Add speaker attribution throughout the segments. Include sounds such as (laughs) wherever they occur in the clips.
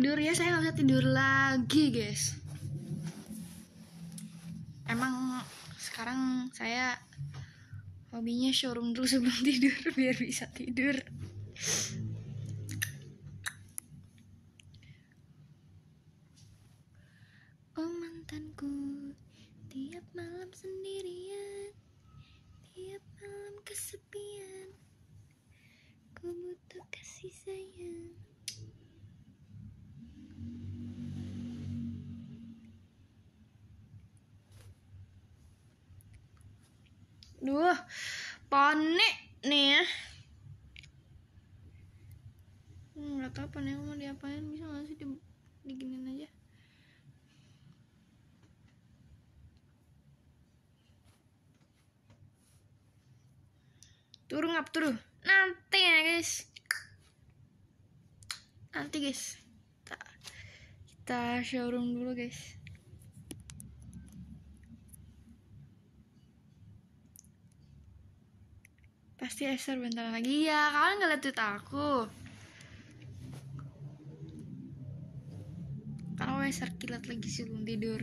Speaker 1: tidur ya saya nggak bisa tidur lagi guys emang sekarang saya hobinya showroom dulu sebelum (laughs) tidur biar bisa tidur Hmm, nggak tahu panel mau diapain bisa nggak sih di diginin aja turun ngap turun nanti ya guys nanti guys kita, kita showroom dulu guys pasti eser bentar lagi ya kalian nggak lihat tweet aku eser kilat lagi sebelum tidur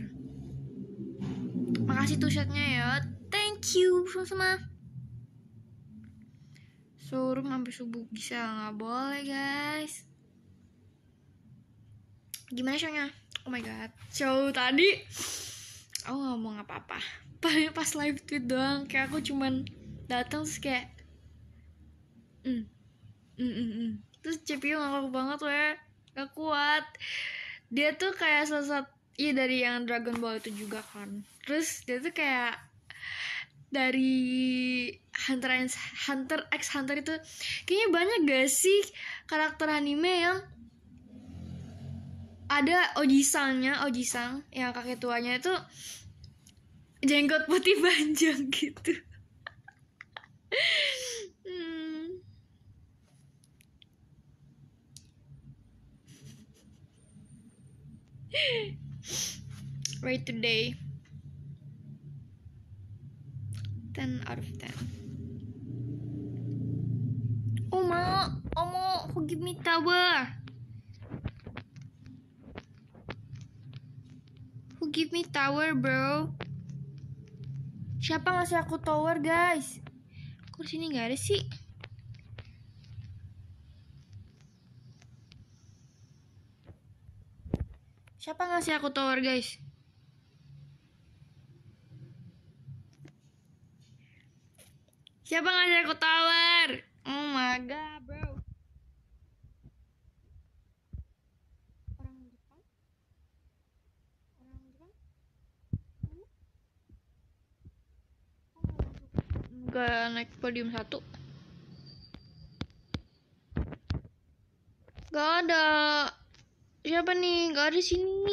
Speaker 1: makasih tuh shotnya ya thank you sama-sama suruh sampai subuh bisa nggak boleh guys gimana shownya oh my god show tadi aku oh, ngomong apa-apa paling pas live tweet doang kayak aku cuman datang terus kayak mm, mm, mm, mm. terus CPU ngakak banget weh gak kuat dia tuh kayak sosok iya dari yang Dragon Ball itu juga kan terus dia tuh kayak dari Hunter x Hunter x Hunter itu kayaknya banyak gak sih karakter anime yang ada Ojisangnya Ojisang yang kakek tuanya itu jenggot putih (laughs) panjang gitu (laughs) right today 10 out of 10 oh ma who give me tower who give me tower bro siapa ngasih aku tower guys kok sini nggak ada sih Siapa ngasih aku tower, guys? Siapa ngasih aku tower? Oh my god, bro. Gak naik podium satu. Gak ada. Siapa nih? Gak ada sini.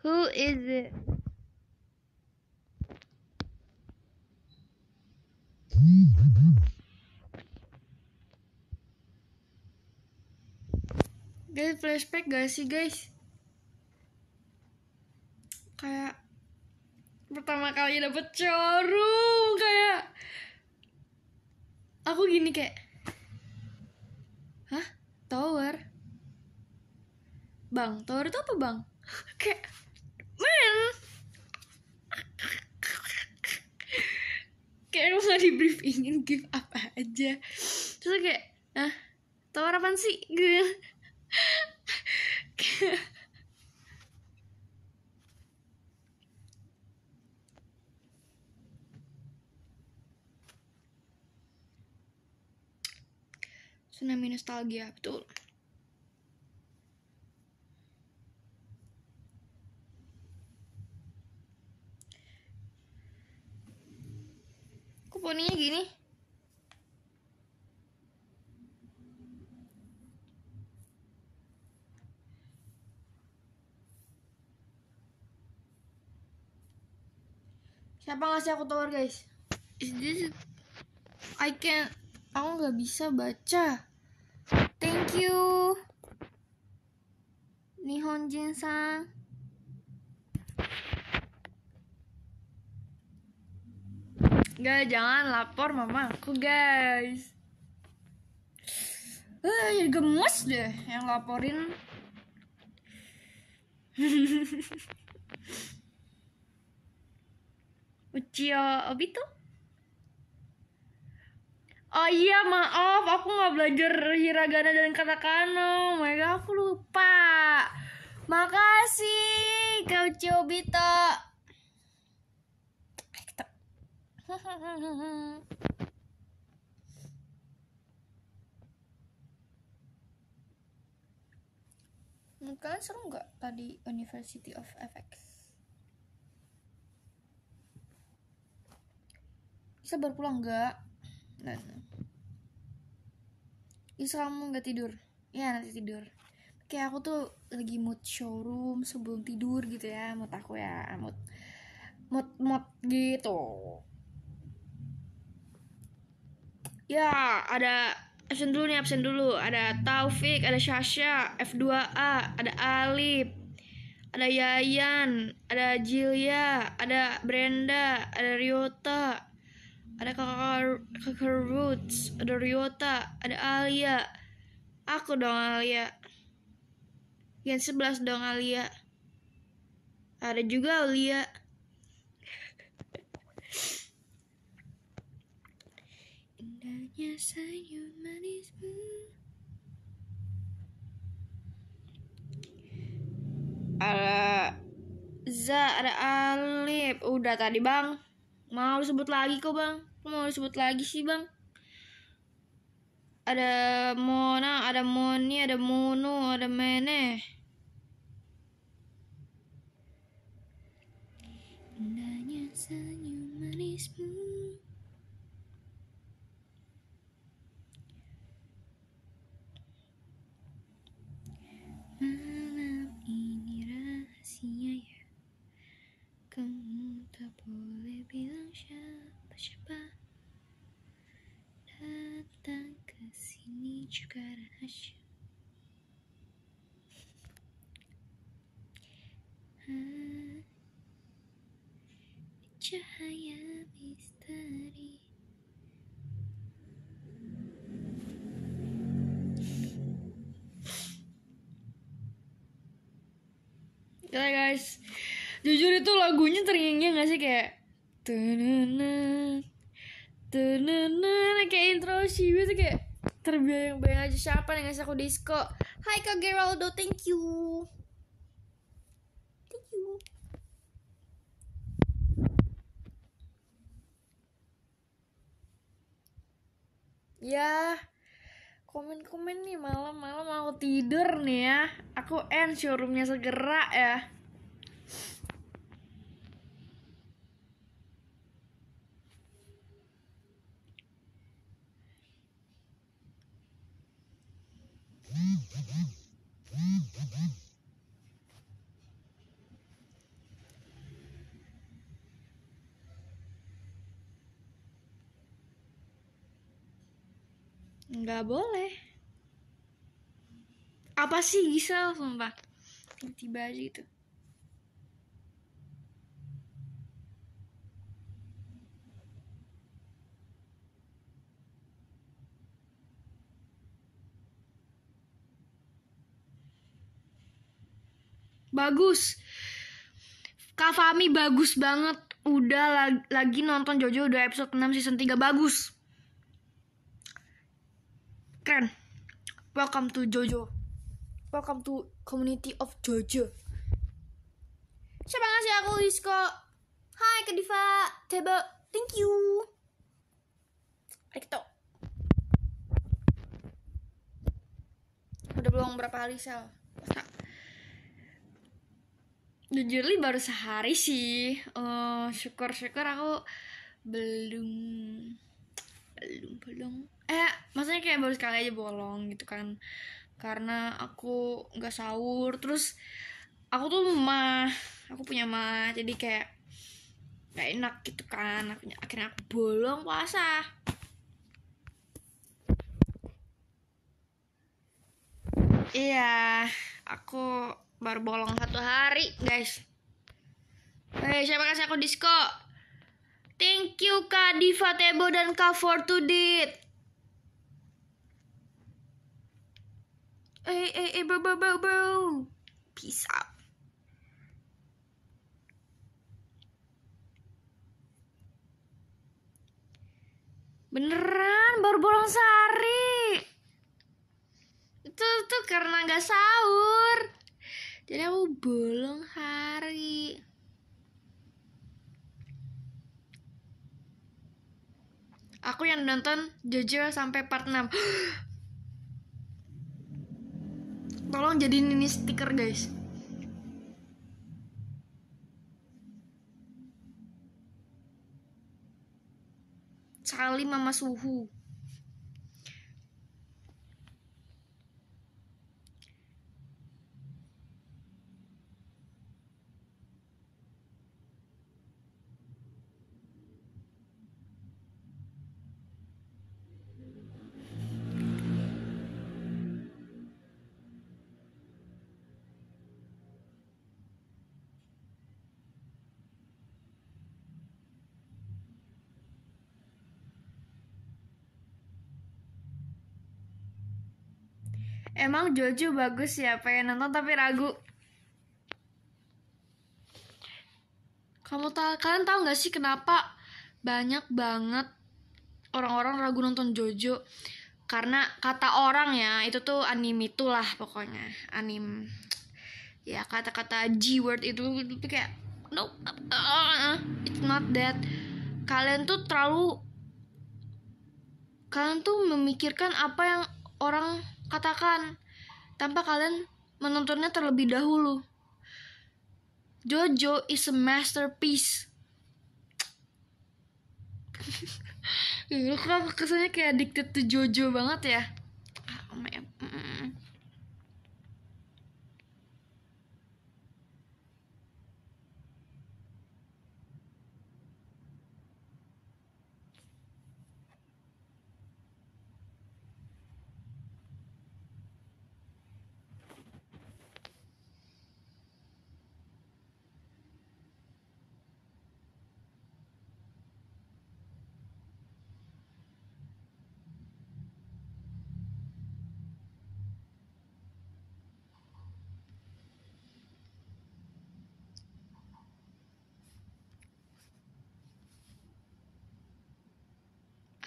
Speaker 1: Who is it? Guys, flashback gak sih guys? Kayak pertama kali dapet corong kayak aku gini kayak bang telur itu apa bang (laughs) kayak men kayak lu nggak di brief ingin give apa aja terus kayak ah telur apa sih gue (laughs) kayak tsunami nostalgia betul kok poninya gini siapa ngasih aku telur guys is this I can aku nggak bisa baca thank you Nihon san Gak jangan lapor mama aku guys. Eh, uh, gemes deh yang laporin. (laughs) Uchiyo eh, Obito? Oh iya maaf, aku nggak belajar hiragana dan katakana. Oh my God, aku lupa. Makasih, Kak Uchiyo Obito. (laughs) Menurut kalian seru nggak tadi University of FX? Bisa berpulang nggak? Nah, Isra kamu nggak tidur? Ya nanti tidur. Kayak aku tuh lagi mood showroom sebelum tidur gitu ya, mood aku ya, mood mood mood gitu. Ya, ada absen dulu nih, absen dulu. Ada Taufik, ada Shasha F2A, ada Alip, ada Yayan, ada Jilia, ada Brenda, ada Ryota, ada kakak kakak Roots, ada Ryota, ada Alia. Aku dong Alia. yang sebelas dong Alia. Ada juga Alia. hanya senyum manismu Ala Za ada alif Udah tadi bang Mau disebut lagi kok bang Mau disebut lagi sih bang Ada Mona Ada Moni Ada Mono Ada Mene sayu senyum manismu Malam ini rahasia ya Kamu tak boleh bilang siapa-siapa Datang ke sini juga rahasia Cahaya jujur itu lagunya teringinnya gak sih kayak tenana tenana kayak intro sih itu kayak terbayang-bayang aja siapa yang ngasih aku disco Hai Kak Geraldo, thank you Thank you Ya, komen-komen nih malam-malam mau tidur nih ya Aku end showroomnya segera ya nggak boleh apa sih Gisel sumpah tiba-tiba aja gitu bagus Kak Fahmi bagus banget udah lagi nonton Jojo udah episode 6 season 3 bagus keren welcome to Jojo welcome to community of Jojo siapa ngasih aku Isko hai Kediva Tebe, thank you Ayo kita udah belum berapa hari sel jujur li baru sehari sih Oh, eh, syukur syukur aku belum belum belum eh maksudnya kayak baru sekali aja bolong gitu kan karena aku nggak sahur terus aku tuh mah aku punya mah jadi kayak nggak enak gitu kan akhirnya akhirnya aku bolong puasa iya aku baru bolong satu hari guys Hei, siapa kasih aku disco? Thank you Kak Diva Tebo dan Kak Fortudit. Eh, eh, eh, bro, bro, bro, bro. Peace out. Beneran baru bolong sehari. Itu tuh karena nggak sahur. Jadi aku bolong hari. Aku yang nonton Jojo sampai part 6. (gasps) Tolong jadiin ini stiker, guys. Salim mama suhu. Emang Jojo bagus ya, pengen nonton tapi ragu. Kamu ta kalian tahu nggak sih kenapa banyak banget orang-orang ragu nonton Jojo? Karena kata orang ya, itu tuh anime itulah pokoknya. Anim ya kata-kata G word itu itu kayak no uh, uh-uh, it's not that kalian tuh terlalu kalian tuh memikirkan apa yang orang katakan tanpa kalian menontonnya terlebih dahulu. Jojo is a masterpiece. (laughs) Kenapa kesannya kayak addicted to Jojo banget ya? oh my God.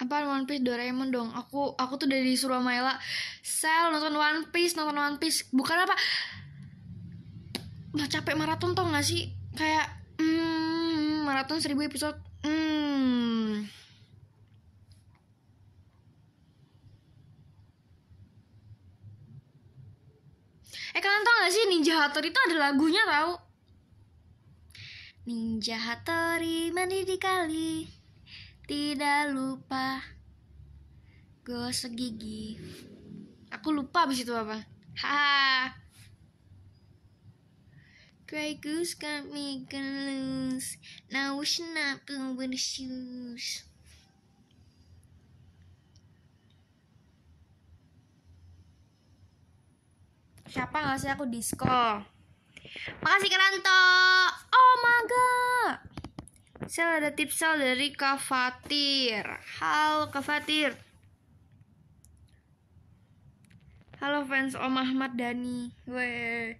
Speaker 1: apa One Piece Doraemon dong aku aku tuh dari Surabaya sel nonton One Piece nonton One Piece bukan apa nggak capek maraton tau gak sih kayak mm, maraton seribu episode mm. eh kalian tau gak sih Ninja Hattori itu ada lagunya tau Ninja Hattori mandi di kali tidak lupa gosok gigi aku lupa abis itu apa ha Grey goose got me gonna lose Now we should not go with the shoes Siapa ngasih aku disco? Oh. Makasih Keranto Oh my god saya ada sel dari Kak Halo Kak Halo fans Om Ahmad Dani. Weh.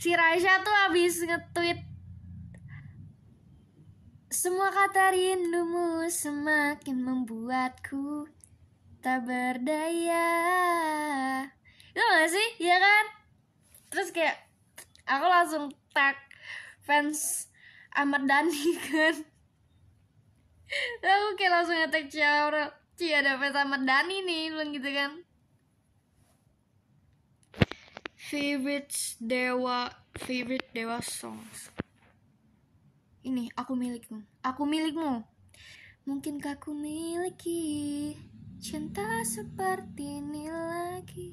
Speaker 1: Si Raisa tuh habis nge-tweet semua kata rindumu semakin membuatku tak berdaya. Itu iya gak sih? Ya kan? Terus kayak aku langsung tag fans Ahmad Dhani kan aku kayak langsung ngetek cewek. Cia ada fans Ahmad Dhani nih Bilang gitu kan Favorite Dewa Favorite Dewa songs Ini aku milikmu Aku milikmu Mungkinkah aku miliki Cinta seperti ini lagi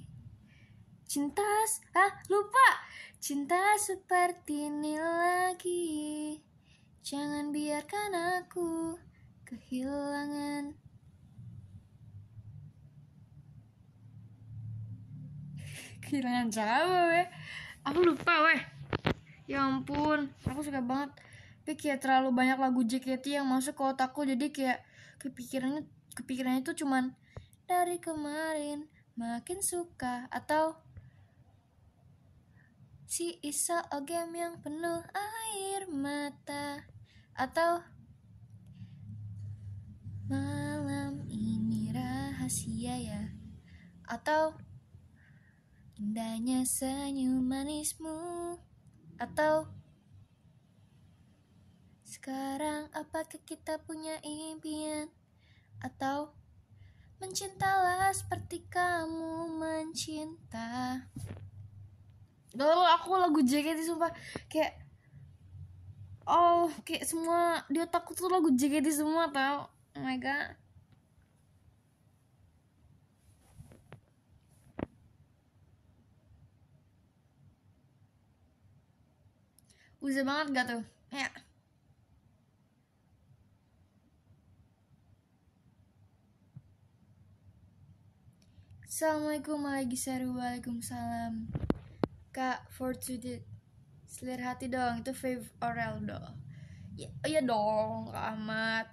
Speaker 1: Cinta Ah lupa Cinta seperti ini lagi Jangan biarkan aku kehilangan (laughs) kehilangan siapa weh aku lupa weh ya ampun aku suka banget tapi kayak terlalu banyak lagu JKT yang masuk ke otakku jadi kayak kepikirannya kepikirannya tuh cuman dari kemarin makin suka atau si Isa Ogem oh, yang penuh air mata atau malam ini rahasia ya atau indahnya senyum manismu atau sekarang apakah kita punya impian atau mencintalah seperti kamu mencinta Lalu aku lagu JKT sumpah kayak all oh, kayak semua dia takut tuh lagu JKT semua tau oh my god Uzah banget gak tuh? Ya. Assalamualaikum Waalaikumsalam. Kak, for Selir hati ya, oh iya dong, itu Fave Orel dong. Ya, ya dong, Kak amat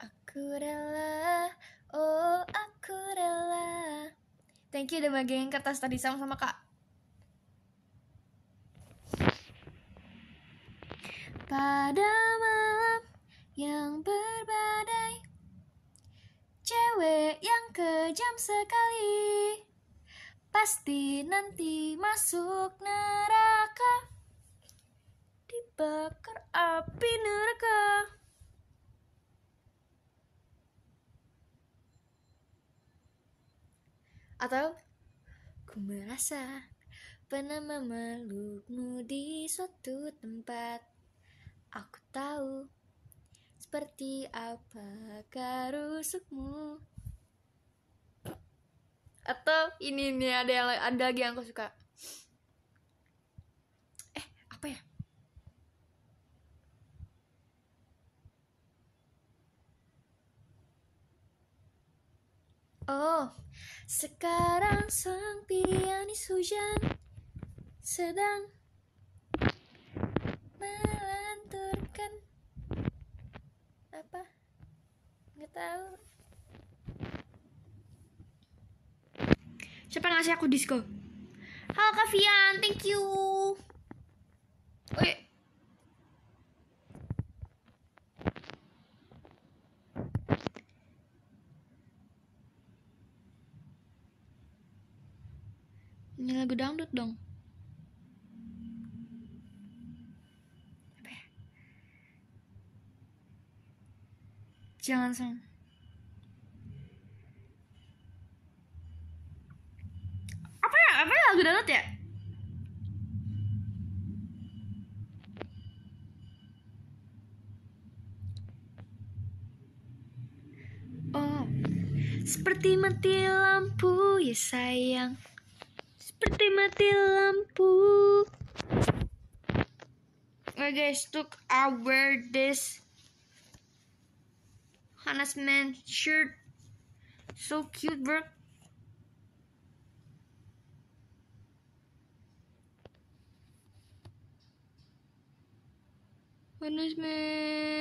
Speaker 1: Aku rela, oh aku rela. Thank you udah bagian kertas tadi sama-sama Kak. Pada malam yang berbadai, cewek yang kejam sekali pasti nanti masuk neraka dibakar api neraka atau ku merasa pernah memelukmu di suatu tempat aku tahu seperti apa karusukmu atau ini nih ada yang ada lagi yang aku suka eh apa ya Oh, sekarang sang pianis hujan sedang melanturkan apa? Nggak tahu. Siapa yang ngasih aku disco? Halo Kavian, thank you. Oke. Ini lagu dangdut dong. Ya? Jangan sama. Seperti mati lampu ya sayang Seperti mati lampu Well guys, look I wear this man, shirt So cute bro man.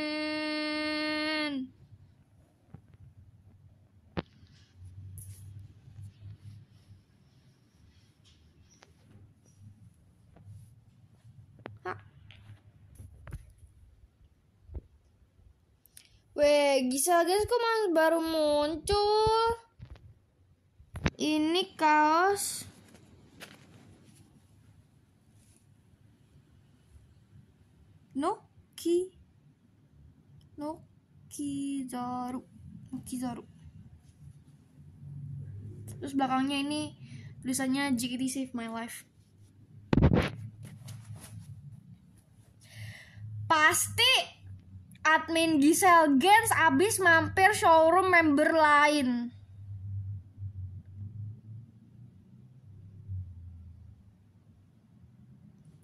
Speaker 1: Weh, Gisa masih baru muncul. Ini kaos. Noki. Noki Zaru. Noki Zaru. Terus belakangnya ini tulisannya JKT Save My Life. Pasti admin Gisel Gens abis mampir showroom member lain.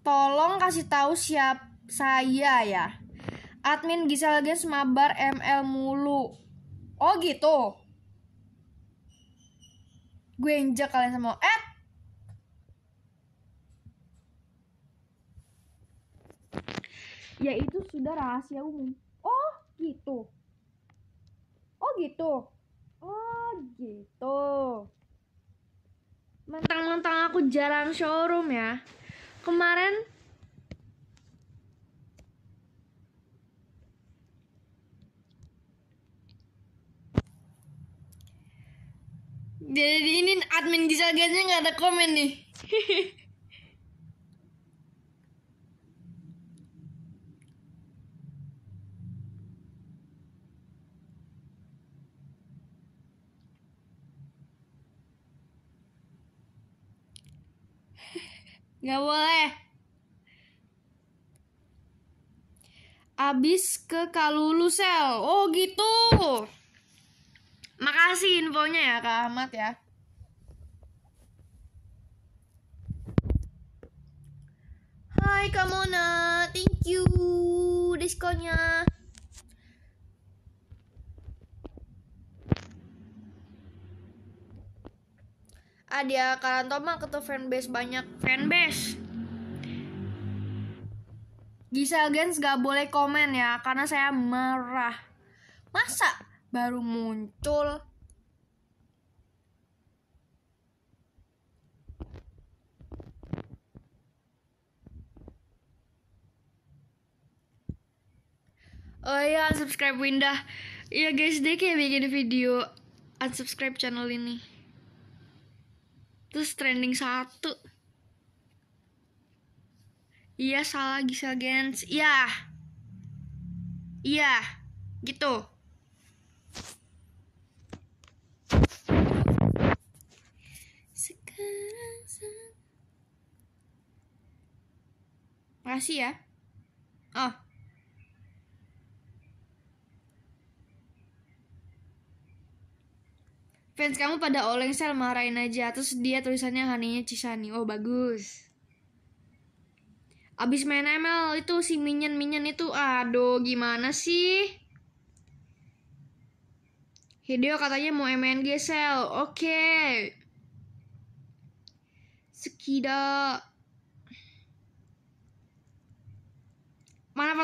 Speaker 1: Tolong kasih tahu siap saya ya. Admin Gisel Gens mabar ML mulu. Oh gitu. Gue injek kalian semua. Eh, itu sudah rahasia umum oh gitu oh gitu oh gitu mentang-mentang aku jarang showroom ya kemarin jadi ini admin Gisel Gasnya nggak ada komen nih (laughs) Nggak boleh. Abis ke Kalulu Sel. Oh gitu. Makasih infonya ya Kak Ahmad ya. Hai Kamona, thank you diskonnya. Ada dia tau mah ketua fanbase banyak fanbase Gisel Gens gak boleh komen ya karena saya marah. masa baru muncul Oh iya, subscribe Winda. Iya guys, dia kayak bikin video unsubscribe channel ini terus trending satu iya salah Gisel Gens iya iya gitu sekarang makasih ya oh Fans kamu pada oleng sel marahin aja. Terus dia tulisannya Haninya Cisani. Oh bagus. Abis main ML itu si Minion Minion itu aduh gimana sih? Hideo katanya mau MNG sel. Oke. Okay. sekidak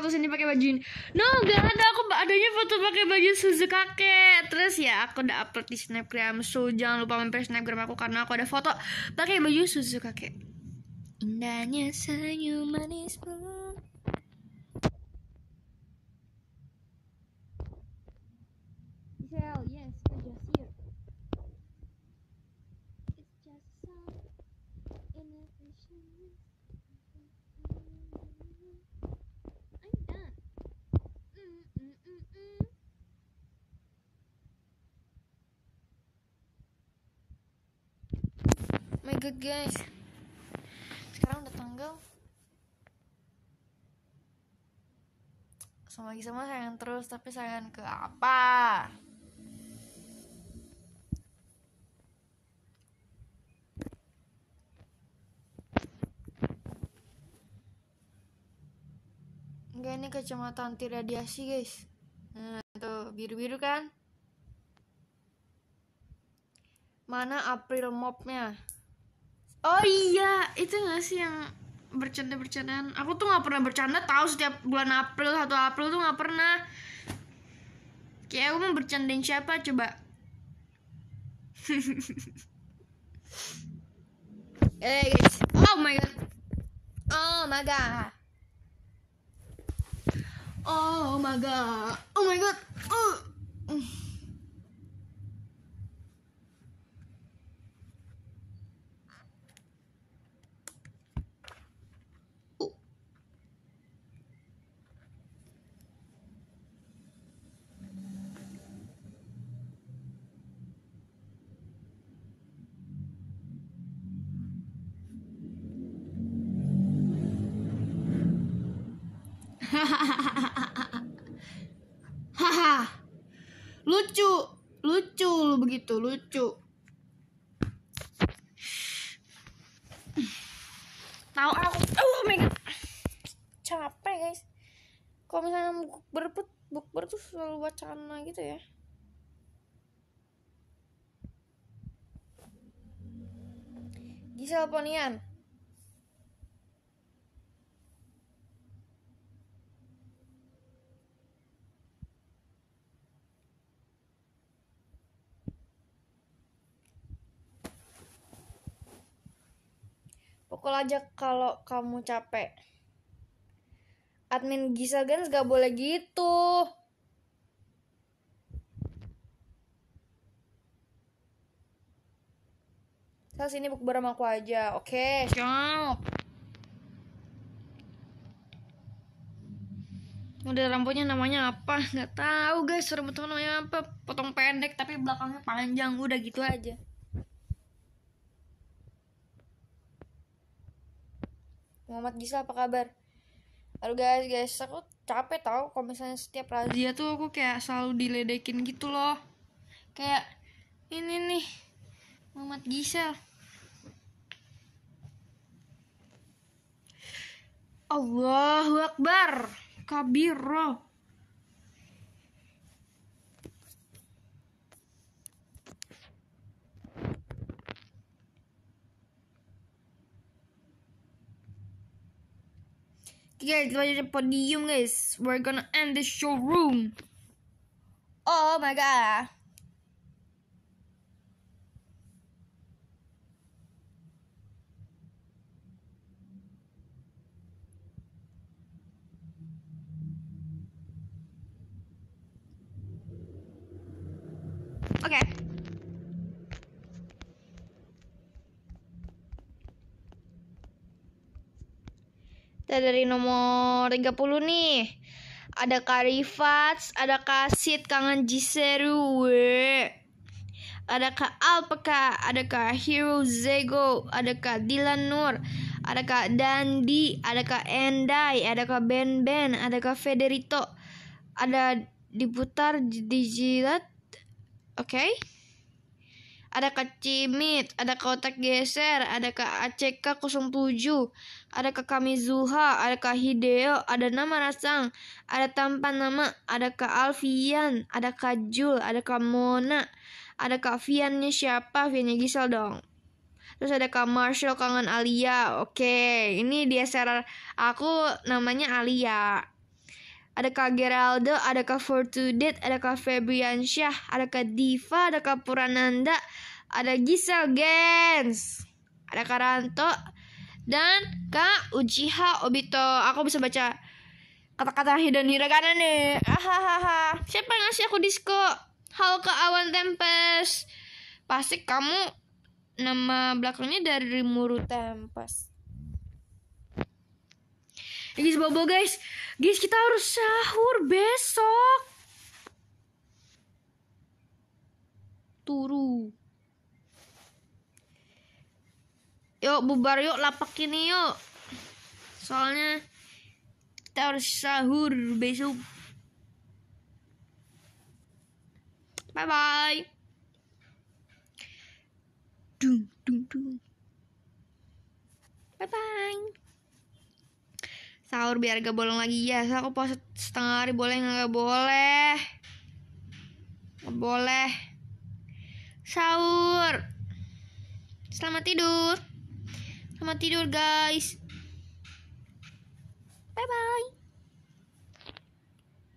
Speaker 1: foto sini pakai baju ini no nggak ada aku adanya foto pakai baju susu kakek terus ya aku udah upload di snapgram so jangan lupa mampir snapgram aku karena aku ada foto pakai baju susu kakek indahnya senyum manismu guys sekarang udah tanggal sama lagi sama sayang terus tapi sayang ke apa Enggak ini kecamatan anti radiasi guys Nah tuh biru-biru kan Mana April mobnya oh iya itu gak sih yang bercanda bercandaan aku tuh gak pernah bercanda tahu setiap bulan April satu April tuh gak pernah kayak aku mau bercandain siapa coba (laughs) eh guys oh my god oh my god oh my god oh my god oh. haha lucu lucu begitu lucu tahu aku oh my god capek guys kalau misalnya bukber bukber tuh selalu wacana gitu ya Gisel Ponian pukul aja kalau kamu capek. Admin Gisa Gens gak boleh gitu. Sal sini buku sama aku aja. Oke, okay, Udah rambutnya namanya apa? Gak tau guys, rambut namanya apa? Potong pendek tapi belakangnya panjang. Udah gitu aja. Muhammad Gisa apa kabar Lalu guys guys aku capek tau kalau misalnya setiap razia tuh aku kayak selalu diledekin gitu loh kayak ini nih Muhammad Gisel Allahu Akbar kabiro guys, what the guys, we're gonna end the showroom. Oh my god. Kita dari nomor 30 nih. Ada Karifats, ada Kasit, kangen Jiseru. Weh ada Kak Alpaka, ada Kak Hero Zego, ada Kak Dilan Nur, ada Kak Dandi, ada Kak Endai, ada Kak Ben Ben, ada Kak Federito, ada diputar di jilat, oke? Okay? ada Kak Cimit, ada Kak Otak Geser, ada Kak ACK 07, ada Kak Kamizuha, ada Kak Hideo, ada Nama Rasang, ada Tampan Nama, ada Kak Alfian, ada Kak Jul, ada Kak Mona, ada Kak Viannya siapa? Viannya Gisel dong. Terus ada Kak Marshall kangen Alia. Oke, ini dia share aku namanya Alia ada Kak Geraldo, ada Kak Fortudet, ada Kak Febriansyah, ada Kak Diva, ada Kak Purananda, ada Gisel Gens, ada Kak Ranto, dan Kak Uchiha Obito. Aku bisa baca kata-kata dan hiragana nih. Ahahaha. Siapa yang ngasih aku disco? Halo Kak Awan Tempest. Pasti kamu nama belakangnya dari Muru Tempest guys bobo guys guys kita harus sahur besok turu yuk bubar yuk lapak ini yuk soalnya kita harus sahur besok bye bye dung dung dung bye bye sahur biar gak bolong lagi ya yes, aku puasa setengah hari boleh nggak boleh nggak boleh sahur selamat tidur selamat tidur guys bye bye